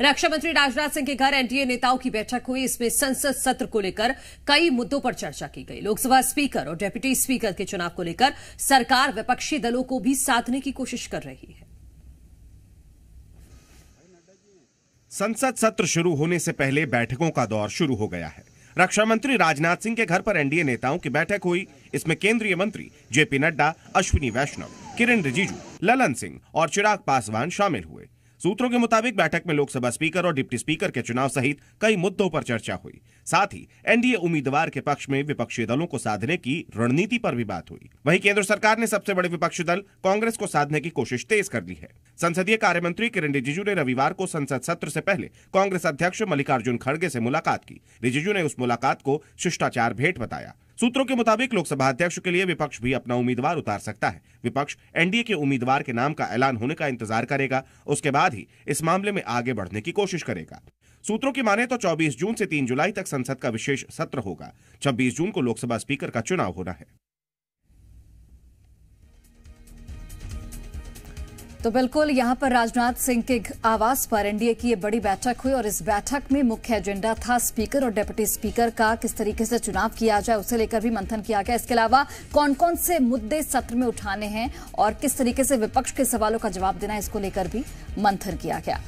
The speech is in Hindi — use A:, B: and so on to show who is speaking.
A: रक्षा मंत्री राजनाथ सिंह के घर एनडीए नेताओं की बैठक हुई इसमें संसद सत्र को लेकर कई मुद्दों पर चर्चा की गई लोकसभा स्पीकर और डेप्यूटी स्पीकर के चुनाव को लेकर सरकार विपक्षी दलों को भी साधने की कोशिश कर रही है
B: संसद सत्र शुरू होने से पहले बैठकों का दौर शुरू हो गया है रक्षा मंत्री राजनाथ सिंह के घर पर एनडीए नेताओं की बैठक हुई इसमें केंद्रीय मंत्री जेपी नड्डा अश्विनी वैष्णव किरण रिजिजू ललन सिंह और चिराग पासवान शामिल हुए सूत्रों के मुताबिक बैठक में लोकसभा स्पीकर और डिप्टी स्पीकर के चुनाव सहित कई मुद्दों पर चर्चा हुई साथ ही एनडीए उम्मीदवार के पक्ष में विपक्षी दलों को साधने की रणनीति पर भी बात हुई वहीं केंद्र सरकार ने सबसे बड़े विपक्षी दल कांग्रेस को साधने की कोशिश तेज कर ली है संसदीय कार्य मंत्री किरण रिजिजू ने रविवार को संसद सत्र से पहले कांग्रेस अध्यक्ष मल्लिकार्जुन खड़गे से मुलाकात की रिजिजू ने उस मुलाकात को शिष्टाचार भेंट बताया सूत्रों के मुताबिक लोकसभा अध्यक्ष के लिए विपक्ष भी अपना उम्मीदवार उतार सकता है विपक्ष एनडीए के उम्मीदवार के नाम का ऐलान होने का इंतजार करेगा उसके बाद ही इस मामले में आगे बढ़ने की कोशिश करेगा सूत्रों की माने तो 24 जून से 3 जुलाई तक संसद का विशेष सत्र होगा 26 जून को लोकसभा स्पीकर का चुनाव होना है
C: तो बिल्कुल यहां पर राजनाथ सिंह के आवास पर एनडीए की ये बड़ी बैठक हुई और इस बैठक में मुख्य एजेंडा था स्पीकर और डिप्टी स्पीकर का किस तरीके से चुनाव किया जाए उसे लेकर भी मंथन किया गया इसके अलावा कौन कौन से मुद्दे सत्र में उठाने हैं और किस तरीके से विपक्ष के सवालों का जवाब देना इसको लेकर भी मंथन किया गया